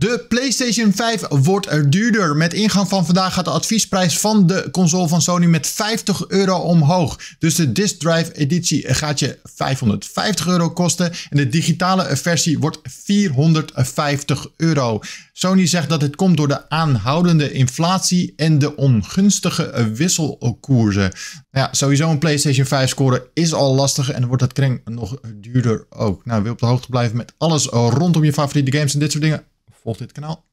De PlayStation 5 wordt er duurder. Met ingang van vandaag gaat de adviesprijs van de console van Sony met 50 euro omhoog. Dus de Disk Drive editie gaat je 550 euro kosten en de digitale versie wordt 450 euro. Sony zegt dat dit komt door de aanhoudende inflatie en de ongunstige wisselkoersen. Nou ja, sowieso een PlayStation 5 scoren is al lastig en wordt dat kring nog duurder ook. Nou, wil op de hoogte blijven met alles rondom je favoriete games en dit soort dingen? volg dit kanaal.